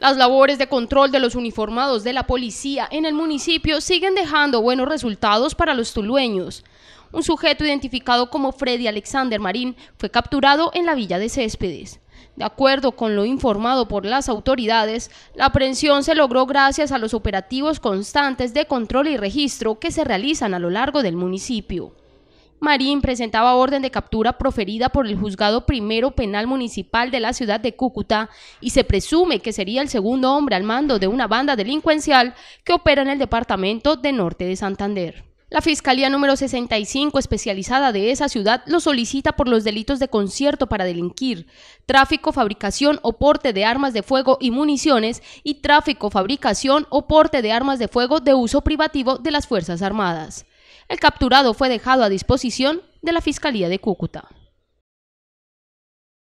Las labores de control de los uniformados de la policía en el municipio siguen dejando buenos resultados para los tulueños. Un sujeto identificado como Freddy Alexander Marín fue capturado en la villa de Céspedes. De acuerdo con lo informado por las autoridades, la aprehensión se logró gracias a los operativos constantes de control y registro que se realizan a lo largo del municipio. Marín presentaba orden de captura proferida por el juzgado primero penal municipal de la ciudad de Cúcuta y se presume que sería el segundo hombre al mando de una banda delincuencial que opera en el departamento de Norte de Santander. La Fiscalía número 65 especializada de esa ciudad lo solicita por los delitos de concierto para delinquir, tráfico, fabricación o porte de armas de fuego y municiones y tráfico, fabricación o porte de armas de fuego de uso privativo de las Fuerzas Armadas. El capturado fue dejado a disposición de la Fiscalía de Cúcuta.